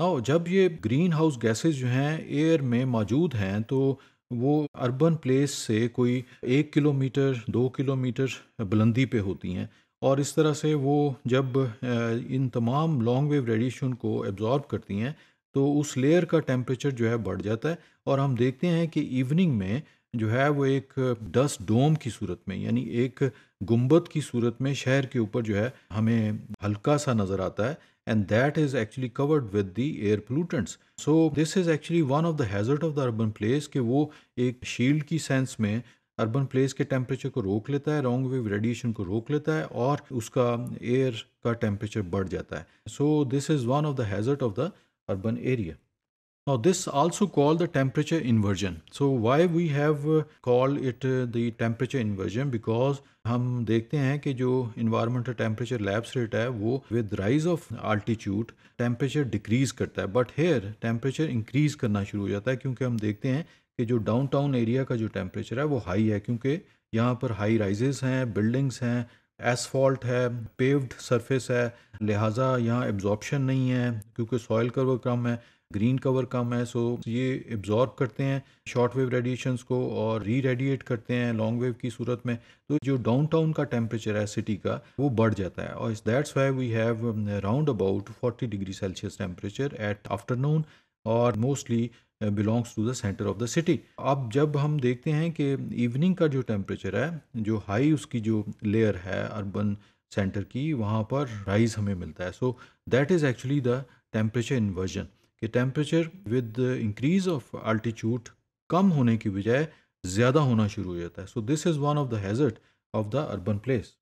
ना जब ये ग्रीन हाउस गैसेज जो हैं एयर में मौजूद हैं तो वो अर्बन प्लेस से कोई एक किलोमीटर दो किलोमीटर बुलंदी पे होती हैं और इस तरह से वो जब इन तमाम लॉन्ग वेव रेडिएशन को एब्जॉर्ब करती हैं तो उस लेयर का टेम्परेचर जो है बढ़ जाता है और हम देखते हैं कि इवनिंग में जो है वो एक डस्ट डोम की सूरत में यानी एक गुम्बद की सूरत में शहर के ऊपर जो है हमें हल्का सा नज़र आता है and that is actually covered with the air pollutants. So this is actually one of the hazard of the urban place ke wo ek shield ki sense mein urban place ke temperature ko rok leta hai, wrong wave radiation ko rok leta hai aur uska air ka temperature bad jata hai. So this is one of the hazard of the urban area. Now this also called the temperature inversion. So why we have uh, called it uh, the temperature inversion because हम देखते हैं कि जो environmental temperature labs rate है वो with rise of altitude temperature decrease करता है but here temperature increase करना शुरू हो जाता है क्योंकि हम देखते हैं कि जो डाउनटाउन एरिया का जो टेम्परेचर है वो हाई है क्योंकि यहाँ पर हाई राइजेस हैं बिल्डिंग्स हैं एसफॉल्ट है पेव्ड सरफेस है लिहाजा यहाँ एब्जॉर्बशन नहीं है क्योंकि सॉयल कवर कम है ग्रीन कवर कम है सो ये एब्जॉर्ब करते हैं शॉर्ट वेव रेडिएशंस को और री रेडिएट करते हैं लॉन्ग वेव की सूरत में तो जो डाउनटाउन का टेम्परेचर है सिटी का वो बढ़ जाता है और that's why we have round about 40 degree Celsius temperature at afternoon और mostly belongs to the centre of the city अब जब हम देखते हैं कि इवनिंग का जो टेम्परेचर है जो हाई उसकी जो लेयर है अर्बन सेंटर की वहाँ पर राइज हमें मिलता है so that is actually the temperature inversion कि temperature with increase of altitude कम होने की बजाय ज़्यादा होना शुरू हो जाता है so this is one of the hazard of the urban place